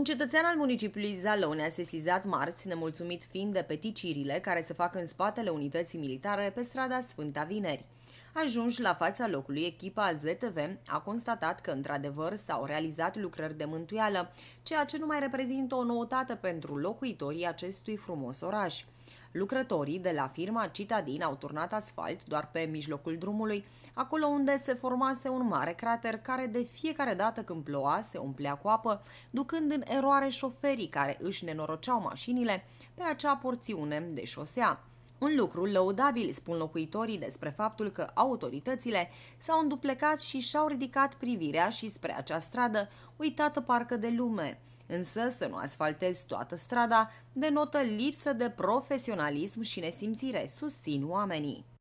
Un cetățean al municipiului Zalău ne-a sesizat marți, nemulțumit fiind de peticirile care se fac în spatele unității militare pe strada Sfânta Vineri. Ajunși la fața locului, echipa ZTV a constatat că, într-adevăr, s-au realizat lucrări de mântuială, ceea ce nu mai reprezintă o noutate pentru locuitorii acestui frumos oraș. Lucrătorii de la firma Citadin au turnat asfalt doar pe mijlocul drumului, acolo unde se formase un mare crater care de fiecare dată când ploua se umplea cu apă, ducând în eroare șoferii care își nenoroceau mașinile pe acea porțiune de șosea. Un lucru lăudabil spun locuitorii despre faptul că autoritățile s-au înduplecat și și-au ridicat privirea și spre acea stradă, uitată parcă de lume însă să nu asfaltezi toată strada denotă lipsă de profesionalism și nesimțire, susțin oamenii.